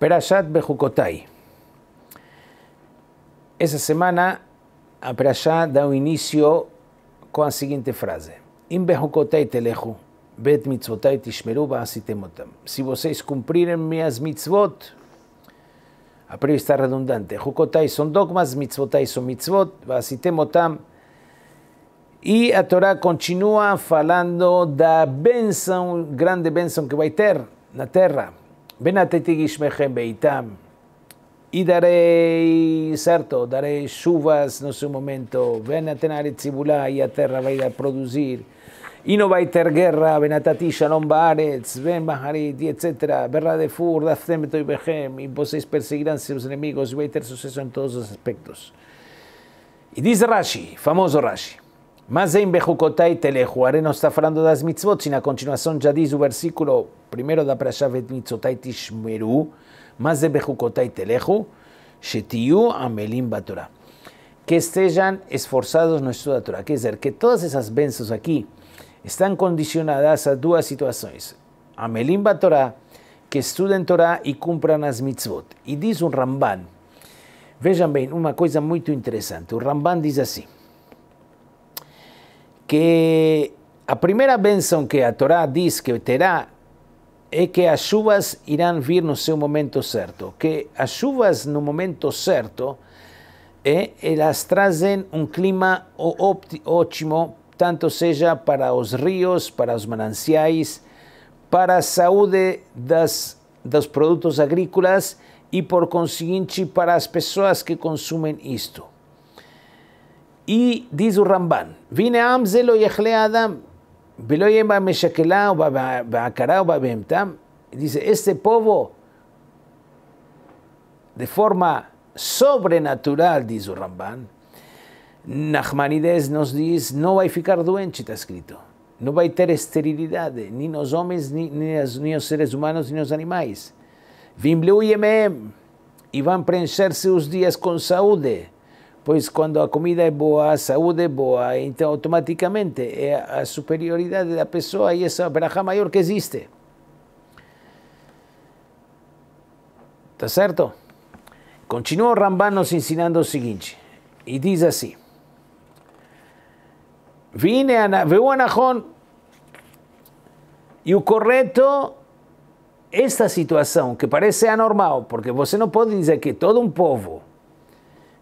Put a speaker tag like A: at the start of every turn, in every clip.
A: Perashat Bejucotai. Esa semana, a Perashat da un inicio con la siguiente frase. Im Bejucotai telechu, bet mitzvotay tishmeru Si ustedes cumpriren mis mitzvot, a priori está redundante. Jucotai son dogmas, mitzvotai son mitzvot, temotam. Y la Torah continúa hablando falando da la grande bendición que va a tener en la tierra. Ven a Beitam y daré sarto, daré No en su momento, ven a tener tzibulá y a tierra va producir, y no va a tener guerra, ven a tati shalom baaretz, ven baharit, etc. Verra de fur, dazemto y behem, y vosotros perseguirán sus enemigos, y va a tener suceso en todos los aspectos. Y dice Rashi, famoso Rashi, Mas em Berrucotei Telejuaré não está falando das mitzvot, e na continuação já diz o versículo primeiro da Prashavet Mitzotai Tishmeru, mas em Berrucotei Teleju, Shetiu Amelim Batorá. Que estejam esforçados no estudo da Torá. Quer dizer, que todas essas bênçãos aqui estão condicionadas a duas situações. Amelim Batorá, que estudem Torá e cumpram as mitzvot. E diz um Ramban. Vejam bem, uma coisa muito interessante. O Ramban diz assim que a primeira bênção que a Torá diz que terá é que as chuvas irão vir no seu momento certo. Que as chuvas no momento certo, é, elas trazem um clima ótimo, tanto seja para os rios, para os mananciais, para a saúde das, dos produtos agrícolas e, por conseguinte, para as pessoas que consumem isto. Y dice ramban vine am Amzelo y Adam, o ba Dice, este povo de forma sobrenatural, dice ramban Nachmanides nos dice, no va a ficar duenche está escrito. No va ter esterilidade, nem ni homens, nem, ni los seres humanos, ni los animales. Vimbleu van a preencherse sus días con saúde. Pois quando a comida é boa, a saúde é boa, então automaticamente é a superioridade da pessoa e essa braja maior que existe. está certo? Continua o Ramban nos ensinando o seguinte, e diz assim, Vine, veu Anahon, e o correto, esta situação, que parece anormal, porque você não pode dizer que todo um povo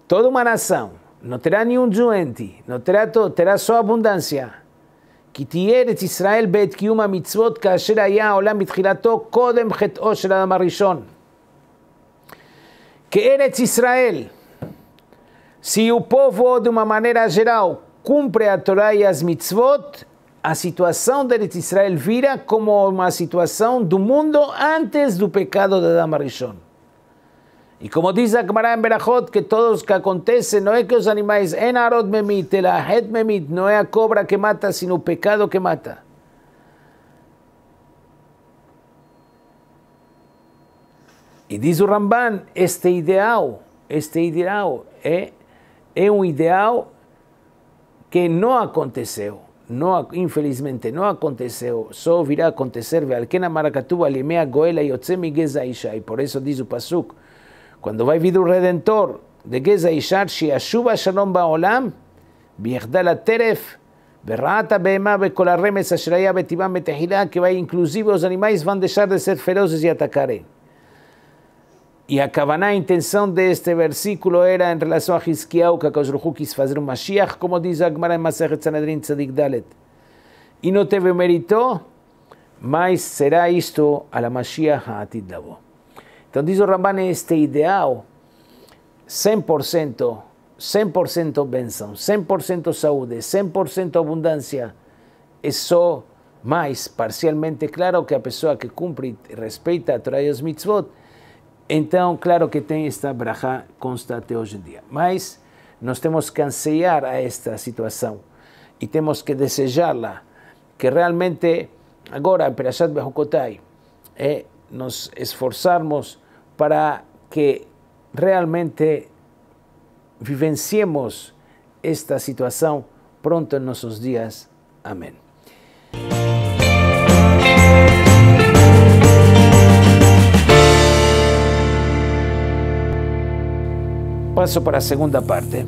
A: toda uma nação não terá nenhum doente, não terá todo, terá só abundância. que תהיה ארץ ישראל בעת קיום mitchilato כאשר היה העולם בתחילתו קודם חטאו של Israel, se o povo de uma maneira geral cumpre a Torá e as mitzvot, a situação de Eretz Israel vira como uma situação do mundo antes do pecado de Adam Y como dice Akmará en Berajot, que todos que acontece, no es que los animales en mit, memit, el me memit, no es a cobra que mata, sino pecado que mata. Y dice Ramban, este ideal, este ideal, eh, es, un ideal que no aconteceu, no infelizmente no aconteceu, solo virá acontecer, Y goela por eso dice Pasuk, cuando va a vivir un redentor, de Geza Ishar, Ashuba Shalom Baolam, Viechdala Teref, Berrata Behemá, Bekolaremes, Ashraya, Betibam, Betejilá, que va inclusive los animales van a dejar de ser feroces y atacaré. Y a Kavaná, intención de este versículo era en relación a Hizkiau, que quis fazer un Mashiach, como dice Agmar en Maseret Sanedrin Tzadik Y no te mérito, más será esto a la Mashiach a Então diz o Ramban, este ideal, 100%, 100% benção, 100% saúde, 100% abundância, é só mais parcialmente claro que a pessoa que cumpre e respeita a Torá e os mitzvot, então claro que tem esta brachá constante hoje em dia. Mas nós temos que ansiar a esta situação e temos que desejá-la, que realmente agora, Perashat Behukotai, é nos esforzamos para que realmente vivenciemos esta situación pronto en nuestros días. Amén. Paso para la segunda parte.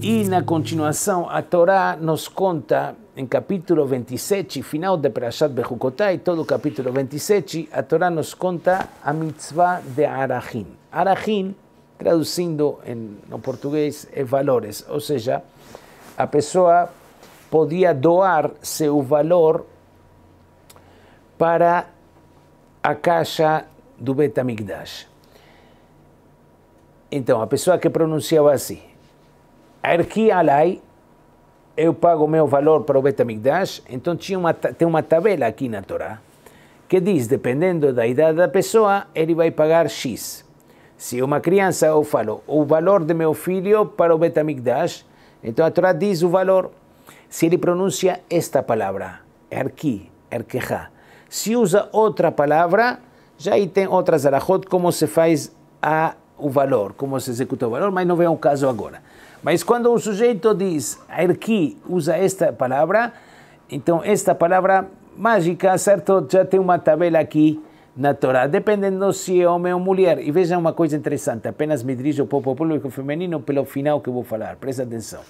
A: Y la continuación, a Torá nos conta em capítulo 27, final de Perashat Bechukotai, todo o capítulo 27, a Torá nos conta a mitzvah de Arachim. Arachim, traduzindo em, no português, é valores, ou seja, a pessoa podia doar seu valor para a caixa do Betamigdash. Então, a pessoa que pronunciava assim, Erki Alai, eu pago o meu valor para o Betamigdash, então tinha uma, tem uma tabela aqui na Torá que diz, dependendo da idade da pessoa, ele vai pagar X. Se uma criança, eu falo, o valor de meu filho para o Betamigdash, então a Torá diz o valor. Se ele pronuncia esta palavra, erki, erkeha, se usa outra palavra, já aí tem outras arajot como se faz a, o valor, como se executa o valor, mas não vem o caso agora. Mas quando o sujeito diz Erki usa esta palavra, então esta palavra mágica, certo? Já tem uma tabela aqui na Torá, dependendo se é homem ou mulher. E veja uma coisa interessante, apenas me dirijo para o público feminino pelo final que eu vou falar, presta atenção.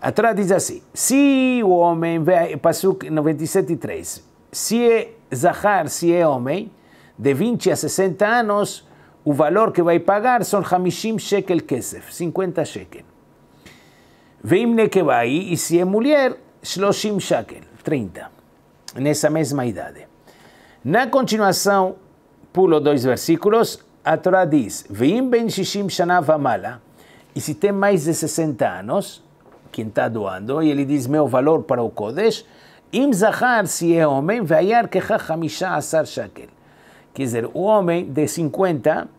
A: A Torá diz assim, se o homem, Passuk 97.3, se é Zahar, se é homem, de 20 a 60 anos, o valor que vai pagar são 50 Shekel Kesef, 50 Shekel. Veimne que vai, e se é mulher, Shekel, 30, nessa mesma idade. Na continuação, pulo dois versículos, a Torá diz, Veim ben Shishim Shana amala e se tem mais de 60 anos, quem está doando, e ele diz, meu valor para o Kodesh, Im Zahar, se é homem, veiar Kecha Hamishah Asar Shekel. Quer dizer, o homem de 50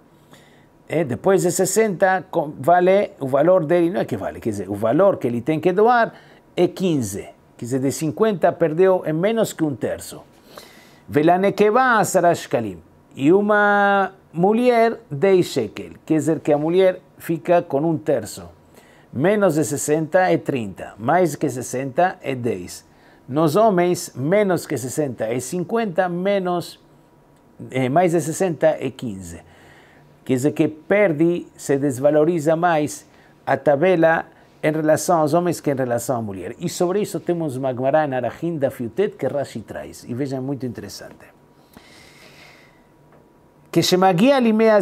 A: é, eh, depois de 60, vale o valor dele, não é que vale, quer dizer, o valor que ele tem que doar é 15. Quer dizer, de 50 perdeu em menos que um terço. Velanekeba Sarashkalim. E uma mulher, 10 shekel. Quer dizer que a mulher fica com um terço. Menos de 60 é 30. Mais que 60 é 10. Nos homens, menos que 60 é 50. Menos, é, eh, mais de 60 é 15 quer dizer que perde, se desvaloriza mais a tabela em relação aos homens que em relação à mulher. E sobre isso temos uma Gemara em Arachim da Fiutet que Rashi traz. E veja, é muito interessante. כשמגיע לימי a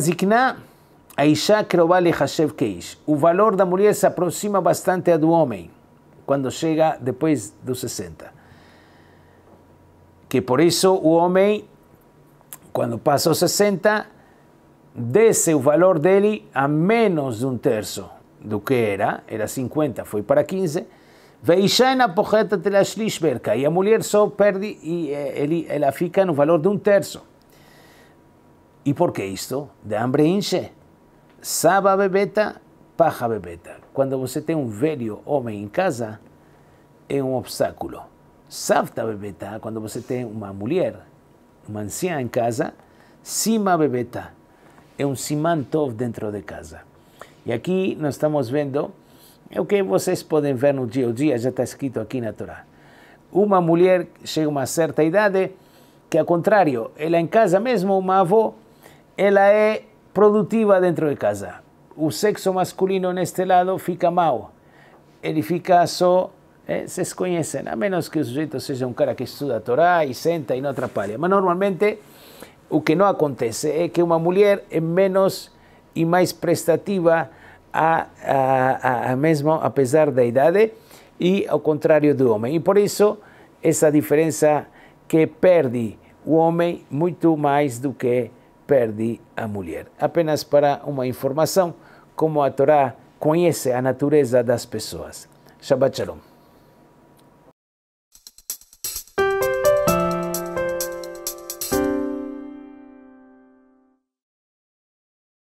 A: האישה קרובה להיחשב keish O valor da mulher se aproxima bastante ao do homem, quando chega depois dos 60. Que por isso o homem, quando passa os 60, dese el valor de él a menos de un tercio lo que era, era 50, fue para 15. Y a mujer só perde y ella eh, ela fica un valor de un tercio ¿Y por qué esto? De hambre hinche. Saba bebeta, paja bebeta. Cuando você tiene un velho hombre en casa, es un obstáculo. Safta bebeta, cuando você tiene una mujer, una anciana en casa, Sima bebeta, é um Simantov dentro de casa. E aqui nós estamos vendo é o que vocês podem ver no dia a dia, já está escrito aqui na Torá. Uma mulher chega a uma certa idade, que ao contrário, ela é em casa mesmo, uma avó, ela é produtiva dentro de casa. O sexo masculino neste lado fica mal. Ele fica só, é, eh, vocês conhecem, a menos que o sujeito seja um cara que estuda a Torá e senta e não atrapalha. Mas normalmente o que não acontece é que uma mulher é menos e mais prestativa, a, a, a mesmo apesar da idade, e ao contrário do homem. E por isso, essa diferença que perde o homem muito mais do que perde a mulher. Apenas para uma informação, como a Torá conhece a natureza das pessoas. Shabbat Shalom.